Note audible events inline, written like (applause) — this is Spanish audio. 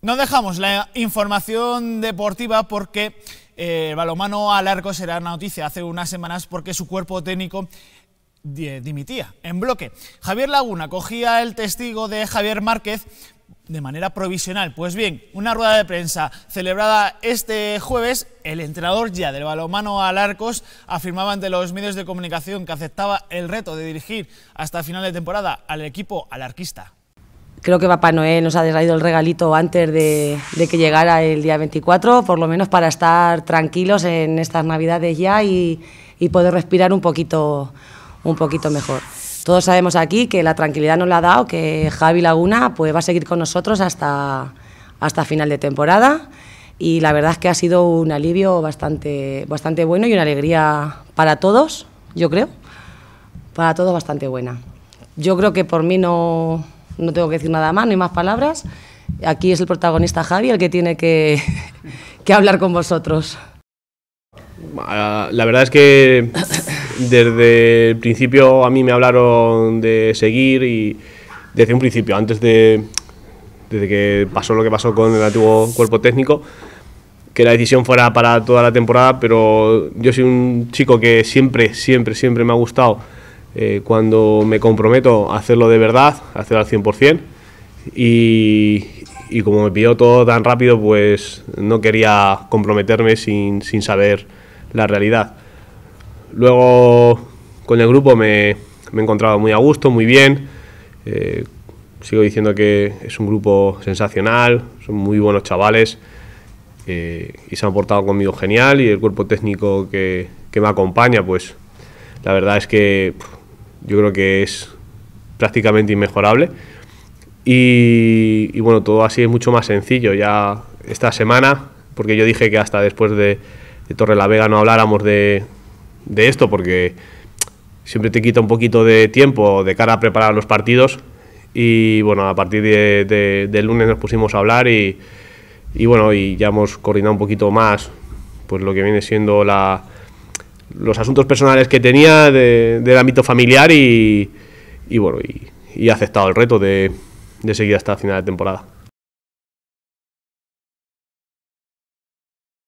No dejamos la información deportiva porque eh, balomano Alarcos era una noticia hace unas semanas porque su cuerpo técnico dimitía en bloque. Javier Laguna cogía el testigo de Javier Márquez de manera provisional. Pues bien, una rueda de prensa celebrada este jueves, el entrenador ya del balomano Alarcos afirmaba ante los medios de comunicación que aceptaba el reto de dirigir hasta final de temporada al equipo alarquista creo que Papá Noel nos ha traído el regalito antes de, que llegara el día 24, por lo menos para estar tranquilos en estas Navidades ya y, y poder respirar un poquito, un poquito mejor. Todos sabemos aquí que la tranquilidad nos la ha dado, que Javi Laguna pues, va a seguir con nosotros hasta, hasta final de temporada y la verdad es que ha sido un alivio bastante, bastante bueno y una alegría para todos, yo creo, para todos bastante buena. Yo creo que por mí no, no tengo que decir nada más, ni más palabras. Aquí es el protagonista Javi el que tiene que, (laughs) que hablar con vosotros. Ah, la verdad es que desde el principio a mí me hablaron de seguir y desde un principio, antes de, desde que pasó lo que pasó con el antiguo cuerpo técnico, que la decisión fuera para toda la temporada, pero yo soy un chico que siempre, siempre, siempre me ha gustado eh, cuando me comprometo a hacerlo de verdad, a hacerlo al 100%. Y, y como me pidió todo tan rápido, pues no quería comprometerme sin, sin saber la realidad. Luego con el grupo me, me encontrado muy a gusto, muy bien. Eh, sigo diciendo que es un grupo sensacional, son muy buenos chavales eh, y se han portado conmigo genial y el cuerpo técnico que, que me acompaña, pues la verdad es que yo creo que es prácticamente inmejorable. Y, bueno, todo así es mucho más sencillo. Ya esta semana, porque yo dije que hasta después de, Torre la Vega no habláramos de, de, esto, porque siempre te quita un poquito de tiempo de cara a preparar los partidos. Y bueno, a partir de, del lunes nos pusimos a hablar y, y bueno, y ya hemos coordinado un poquito más pues lo que viene siendo la, los asuntos personales que tenía del ámbito familiar y, y bueno, y, y, ha aceptado el reto de, de seguir hasta el final de temporada.